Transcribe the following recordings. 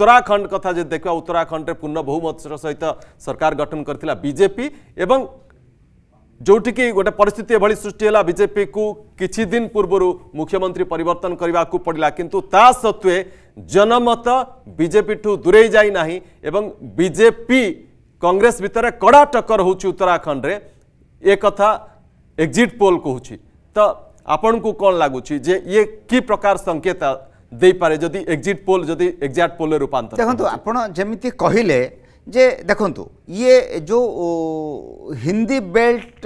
उत्तराखंड कथा जब देखा उत्तराखंड में पूर्ण बहुमत सहित सरकार गठन करजेपी एवं जोटि गोटे परिस्थिति यह सृष्टि बीजेपी को किसी दिन पूर्व मुख्यमंत्री पर पड़ा किंतु सत्वे जनमत बीजेपी ठू दूरे जाना एवं बीजेपी कांग्रेस भितर कड़ा टक्कर होत्तराखंड एक एक्जिट पोल कह तो आपण को कौन लगुच ये कि प्रकार संकेत ଦେଇପାରେ ଯଦି ଏକ୍ଜିଟ୍ ପୋଲ୍ ଯଦି ଏକ୍ଜାକ୍ଟ ପୋଲ୍ରେ ରୂପାନ୍ତର ଦେଖନ୍ତୁ ଆପଣ ଯେମିତି କହିଲେ ଯେ ଦେଖନ୍ତୁ ଇଏ ଯେଉଁ ହିନ୍ଦୀ ବେଲ୍ଟ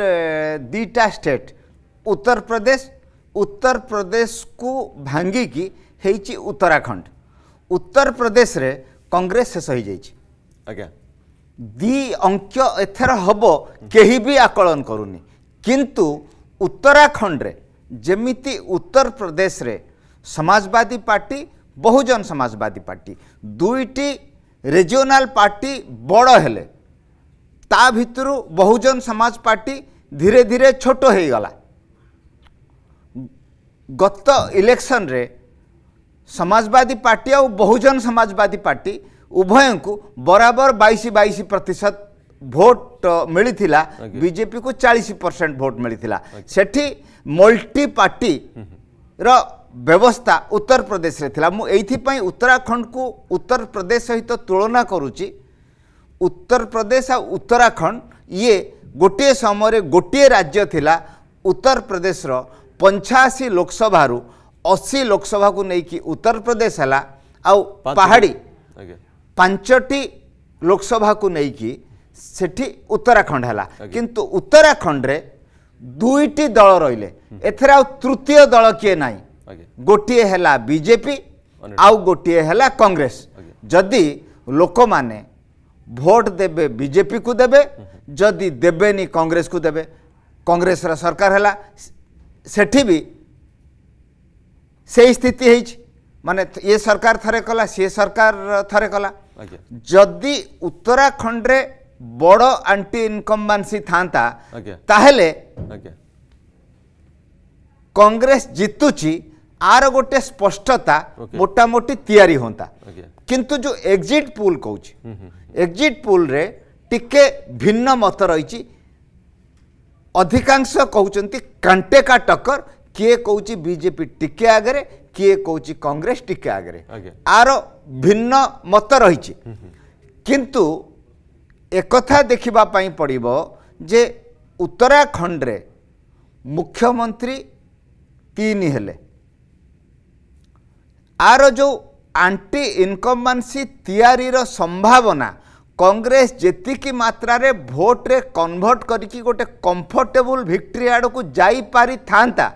ଦୁଇଟା ଷ୍ଟେଟ୍ ଉତ୍ତରପ୍ରଦେଶ ଉତ୍ତରପ୍ରଦେଶକୁ ଭାଙ୍ଗିକି ହେଇଛି ଉତ୍ତରାଖଣ୍ଡ ଉତ୍ତରପ୍ରଦେଶରେ କଂଗ୍ରେସ ଶେଷ ହେଇଯାଇଛି ଆଜ୍ଞା ଦୁଇ ଅଙ୍କ ଏଥର ହେବ କେହି ବି ଆକଳନ କରୁନି କିନ୍ତୁ ଉତ୍ତରାଖଣ୍ଡରେ ଯେମିତି ଉତ୍ତରପ୍ରଦେଶରେ समाजवादी पार्टी बहुजन समाजवादी पार्टी दुईटी रीजनाल पार्टी बड़ हेले ता भितर बहुजन समाज पार्टी धीरे धीरे छोट हो गला गत इलेक्शन रे समाजवादी पार्टी और बहुजन समाजवादी पार्टी उभय को बराबर बैश बैश प्रतिशत भोट मिली बीजेपी को चालीस परसेंट भोट मिली सेठी मल्टी पार्टी ବ୍ୟବସ୍ଥା ଉତ୍ତରପ୍ରଦେଶରେ ଥିଲା ମୁଁ ଏଇଥିପାଇଁ ଉତ୍ତରାଖଣ୍ଡକୁ ଉତ୍ତରପ୍ରଦେଶ ସହିତ ତୁଳନା କରୁଛି ଉତ୍ତରପ୍ରଦେଶ ଆଉ ଉତ୍ତରାଖଣ୍ଡ ଇଏ ଗୋଟିଏ ସମୟରେ ଗୋଟିଏ ରାଜ୍ୟ ଥିଲା ଉତ୍ତରପ୍ରଦେଶର ପଞ୍ଚାଅଶୀ ଲୋକସଭାରୁ ଅଶୀ ଲୋକସଭାକୁ ନେଇକି ଉତ୍ତରପ୍ରଦେଶ ହେଲା ଆଉ ପାହାଡ଼ି ପାଞ୍ଚଟି ଲୋକସଭାକୁ ନେଇକି ସେଠି ଉତ୍ତରାଖଣ୍ଡ ହେଲା କିନ୍ତୁ ଉତ୍ତରାଖଣ୍ଡରେ ଦୁଇଟି ଦଳ ରହିଲେ ଏଥିରେ ଆଉ ତୃତୀୟ ଦଳ କିଏ ନାହିଁ गोटे है बीजेपी आउ गोटे है कंग्रेस जदि लोक मैंने भोट देबे बीजेपी को देवे जदि देबेनी कांग्रेस को देबे कांग्रेस कंग्रेस सरकार है सेठी भी से स्थिति माने ये सरकार थे कला सी सरकार थे कला जदि उत्तराखंड रे बड़ आंटी इनकमसी था कंग्रेस जीतुची आर गोटे स्पष्टता मोटामोटी या हुंता किंतु जो एक्जिट पुल कौच एक्जिट पुल रे टिके भिन्न मत रही अधिकांश कहते कांटे का टक्कर किए कौच बीजेपी टिके आगे किए कौच कांग्रेस टिके आगे आर भिन्न मत रही हम्म, हम्म। किंतु एक देखापी पड़ब जे उत्तराखंड रे मुख्यमंत्री तीन हेले ଆର ଯେଉଁ ଆଣ୍ଟି ଇନକମ୍ବାନ୍ସି ତିଆରିର ସମ୍ଭାବନା କଂଗ୍ରେସ ଯେତିକି ମାତ୍ରାରେ ଭୋଟରେ କନଭର୍ଟ କରିକି ଗୋଟେ କମ୍ଫର୍ଟେବୁଲ ଭିକ୍ଟ୍ରି ଆଡ଼କୁ ଯାଇପାରିଥାନ୍ତା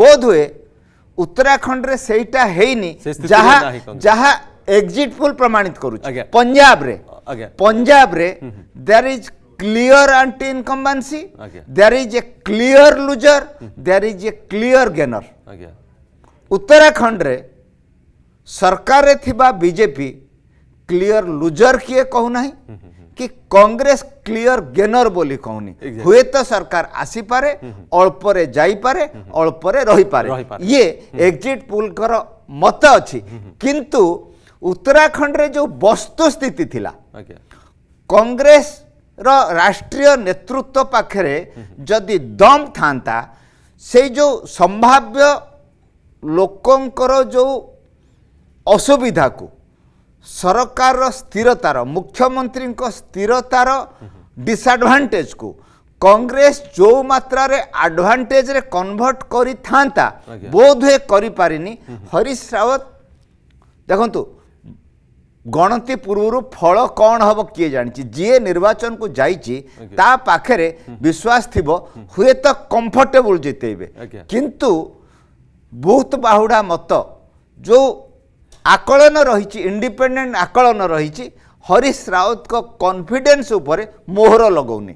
ବୋଧ ହୁଏ ଉତ୍ତରାଖଣ୍ଡରେ ସେଇଟା ହେଇନି ଯାହା ଯାହା ଏକ୍ଜିଟ୍ ପୁଲ୍ ପ୍ରମାଣିତ କରୁଛି ପଞ୍ଜାବରେ ପଞ୍ଜାବରେ there is clear anti-incumbency, okay. there is a clear loser, there is a clear gainer. Okay. Uttarakhand रे સરકારે થવા બીજેપી ક્લિયર ଲୁଜର କିଏ କହୁନାହିଁ କି କଂଗ୍ରେସ କ୍ଲିୟର ଗେନର ବୋଲି କହୁନି ହୁଏତ ସରକାର ଆସିପାରେ ଅଳ୍ପରେ ଯାଇପାରେ ଅଳ୍ପରେ ରହିପାରେ ଇଏ ଏକ୍ଜିଟ୍ ପୁଲଙ୍କର ମତ ଅଛି କିନ୍ତୁ ଉତ୍ତରାଖଣ୍ଡରେ ଯେଉଁ ବସ୍ତୁସ୍ଥିତି ଥିଲା କଂଗ୍ରେସର ରାଷ୍ଟ୍ରୀୟ ନେତୃତ୍ୱ ପାଖରେ ଯଦି ଦମ୍ ଥାନ୍ତା ସେଇ ଯେଉଁ ସମ୍ଭାବ୍ୟ ଲୋକଙ୍କର ଯେଉଁ ଅସୁବିଧାକୁ ସରକାରର ସ୍ଥିରତାର ମୁଖ୍ୟମନ୍ତ୍ରୀଙ୍କ ସ୍ଥିରତାର ଡିସଆଡ଼ଭାଣ୍ଟେଜକୁ କଂଗ୍ରେସ ଯେଉଁ ମାତ୍ରାରେ ଆଡ଼ଭାଣ୍ଟେଜରେ କନଭର୍ଟ କରିଥାନ୍ତା ବୋଧହୁଏ କରିପାରିନି ହରିଶ ରାୱତ ଦେଖନ୍ତୁ ଗଣତି ପୂର୍ବରୁ ଫଳ କ'ଣ ହେବ କିଏ ଜାଣିଛି ଯିଏ ନିର୍ବାଚନକୁ ଯାଇଛି ତା ପାଖରେ ବିଶ୍ୱାସ ଥିବ ହୁଏତ କମ୍ଫର୍ଟେବୁଲ୍ ଜିତେଇବେ କିନ୍ତୁ ବହୁତ ବାହୁଡ଼ା ମତ ଯେଉଁ ଆକଳନ ରହିଛି ଇଣ୍ଡିପେଣ୍ଡେଣ୍ଟ ଆକଳନ ରହିଛି ହରିଶ ରାଉତଙ୍କ କନଫିଡେନ୍ସ ଉପରେ ମୋହର ଲଗାଉନି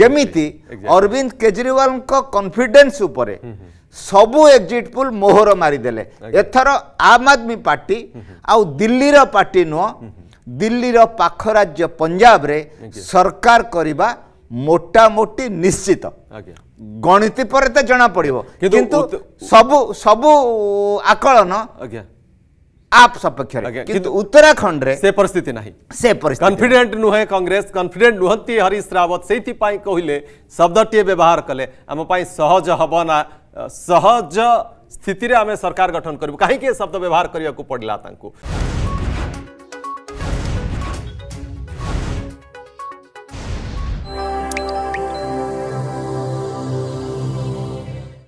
ଯେମିତି ଅରବିନ୍ଦ କେଜରିୱାଲଙ୍କ କନଫିଡେନ୍ସ ଉପରେ ସବୁ ଏକ୍ଜିଟ୍ ପୁଲ୍ ମୋହର ମାରିଦେଲେ ଏଥର ଆମ ଆଦମୀ ପାର୍ଟି ଆଉ ଦିଲ୍ଲୀର ପାର୍ଟି ନୁହଁ ଦିଲ୍ଲୀର ପାଖ ରାଜ୍ୟ ପଞ୍ଜାବରେ ସରକାର କରିବା ମୋଟାମୋଟି ନିଶ୍ଚିତ ଗଣିତ ପରେ ତ ଜଣାପଡ଼ିବ କିନ୍ତୁ ସବୁ ସବୁ ଆକଳନ ଆଜ୍ଞା आप सपक्ष उत्तराखंड से परिस्थिति नाही से परिस्थिति नुहे कंग्रेस कन्फिडेन्ट नुहति हरीश रावत से कहले शब्द शब्दटिए व्यवहार कले आम सहज हम ना सहज स्थिति रे सरकार गठन कर कहीं शब्द व्यवहार करने को पड़ा